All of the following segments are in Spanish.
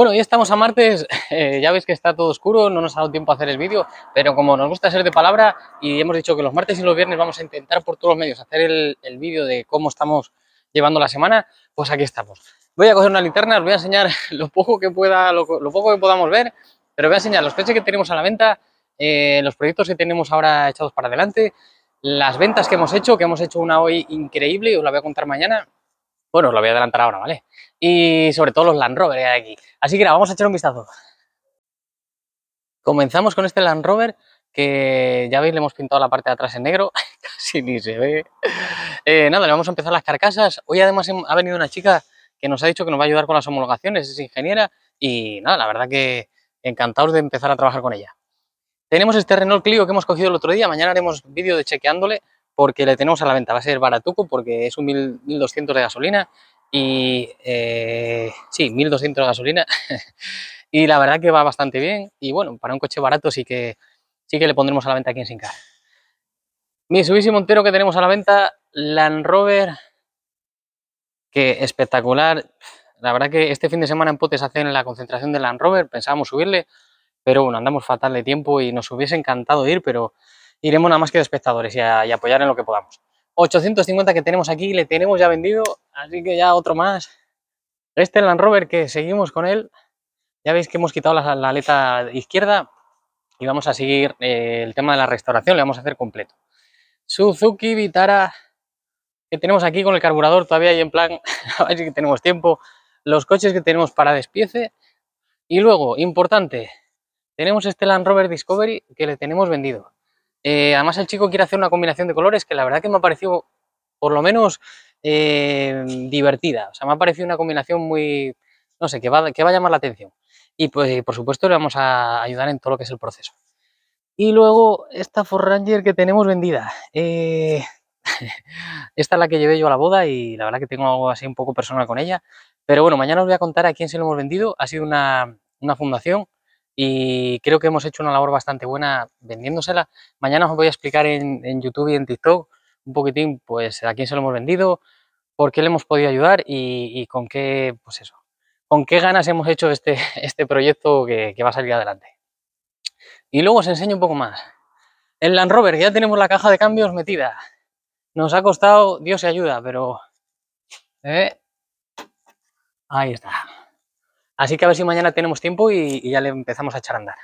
Bueno, ya estamos a martes, eh, ya veis que está todo oscuro, no nos ha dado tiempo a hacer el vídeo, pero como nos gusta ser de palabra y hemos dicho que los martes y los viernes vamos a intentar por todos los medios hacer el, vídeo de cómo estamos llevando la semana, pues aquí estamos. Voy a coger una linterna, os voy a enseñar lo poco que pueda, lo, poco que podamos ver, pero voy a enseñar los peches que tenemos a la venta, eh, los proyectos que tenemos ahora echados para adelante, las ventas que hemos hecho, que hemos hecho una hoy increíble, os la voy a contar mañana, bueno, os lo voy a adelantar ahora, ¿vale? Y sobre todo los Land Rover aquí. Así que nada, vamos a echar un vistazo. Comenzamos con este Land Rover que ya veis le hemos pintado la parte de atrás en negro, casi ni se ve. Eh, nada, le vamos a empezar las carcasas. Hoy además ha venido una chica que nos ha dicho que nos va a ayudar con las homologaciones, es ingeniera y nada, la verdad que encantados de empezar a trabajar con ella. Tenemos este Renault Clio que hemos cogido el otro día, mañana haremos vídeo de chequeándole porque le tenemos a la venta. Va a ser baratuco porque es un 1200 de gasolina y eh, sí, 1200 de gasolina y la verdad que va bastante bien y bueno, para un coche barato sí que, sí que le pondremos a la venta aquí en Sincar. subísimo Montero que tenemos a la venta, Land Rover, que espectacular. La verdad que este fin de semana en Potes hacen la concentración de Land Rover, pensábamos subirle, pero bueno, andamos fatal de tiempo y nos hubiese encantado ir, pero iremos nada más que de espectadores y, apoyar en lo que podamos. 850 que tenemos aquí, le tenemos ya vendido, así que ya otro más. Este Land Rover que seguimos con él, ya veis que hemos quitado la, aleta izquierda y vamos a seguir eh, el tema de la restauración, le vamos a hacer completo. Suzuki Vitara que tenemos aquí con el carburador todavía y en plan, así que tenemos tiempo, los coches que tenemos para despiece y luego, importante, tenemos este Land Rover Discovery que le tenemos vendido. Eh, además el chico quiere hacer una combinación de colores que la verdad que me ha parecido, por lo menos, eh, divertida. O sea, me ha parecido una combinación muy, no sé, que va, que a llamar la atención. Y pues, por supuesto, le vamos a ayudar en todo lo que es el proceso. Y luego esta Forranger que tenemos vendida. Eh, esta es la que llevé yo a la boda y la verdad que tengo algo así un poco personal con ella. Pero bueno, mañana os voy a contar a quién se lo hemos vendido. Ha sido una, una fundación y creo que hemos hecho una labor bastante buena vendiéndosela. Mañana os voy a explicar en, YouTube y en TikTok un poquitín pues a quién se lo hemos vendido, por qué le hemos podido ayudar y, con qué, pues eso, con qué ganas hemos hecho este, este proyecto que, va a salir adelante. Y luego os enseño un poco más. El Land Rover, ya tenemos la caja de cambios metida. Nos ha costado, Dios se ayuda, pero... Eh, ahí está. Así que a ver si mañana tenemos tiempo y, ya le empezamos a echar a andar.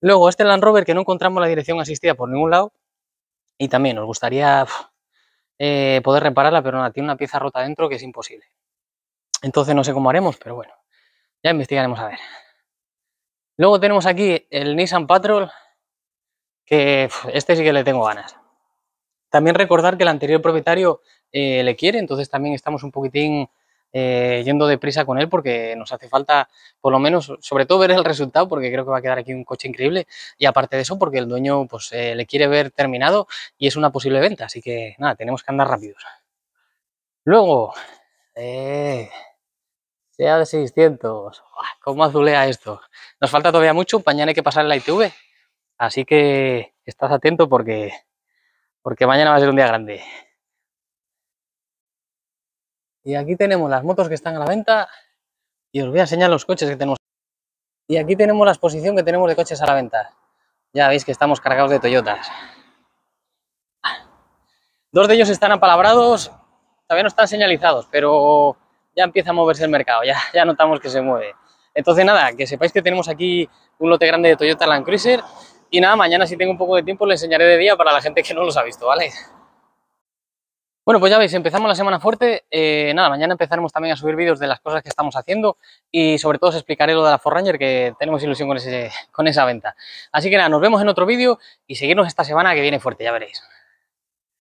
Luego, este Land Rover que no encontramos la dirección asistida por ningún lado y también nos gustaría eh, poder repararla, pero no, tiene una pieza rota dentro que es imposible. Entonces no sé cómo haremos, pero bueno, ya investigaremos a ver. Luego tenemos aquí el Nissan Patrol, que este sí que le tengo ganas. También recordar que el anterior propietario eh, le quiere, entonces también estamos un poquitín eh, yendo deprisa con él porque nos hace falta, por lo menos, sobre todo ver el resultado porque creo que va a quedar aquí un coche increíble y aparte de eso porque el dueño pues eh, le quiere ver terminado y es una posible venta, así que nada, tenemos que andar rápidos. Luego, eh, sea de 600, como azulea esto? Nos falta todavía mucho, mañana hay que pasar la ITV, así que estás atento porque, porque mañana va a ser un día grande. Y aquí tenemos las motos que están a la venta y os voy a enseñar los coches que tenemos. Y aquí tenemos la exposición que tenemos de coches a la venta. Ya veis que estamos cargados de Toyotas. Dos de ellos están apalabrados, todavía no están señalizados, pero ya empieza a moverse el mercado, ya, ya notamos que se mueve. Entonces nada, que sepáis que tenemos aquí un lote grande de Toyota Land Cruiser y nada, mañana si tengo un poco de tiempo le enseñaré de día para la gente que no los ha visto, ¿vale? Bueno, pues ya veis, empezamos la semana fuerte. Eh, nada, mañana empezaremos también a subir vídeos de las cosas que estamos haciendo y sobre todo os explicaré lo de la Forranger que tenemos ilusión con, con esa venta. Así que nada, nos vemos en otro vídeo y seguirnos esta semana que viene fuerte, ya veréis.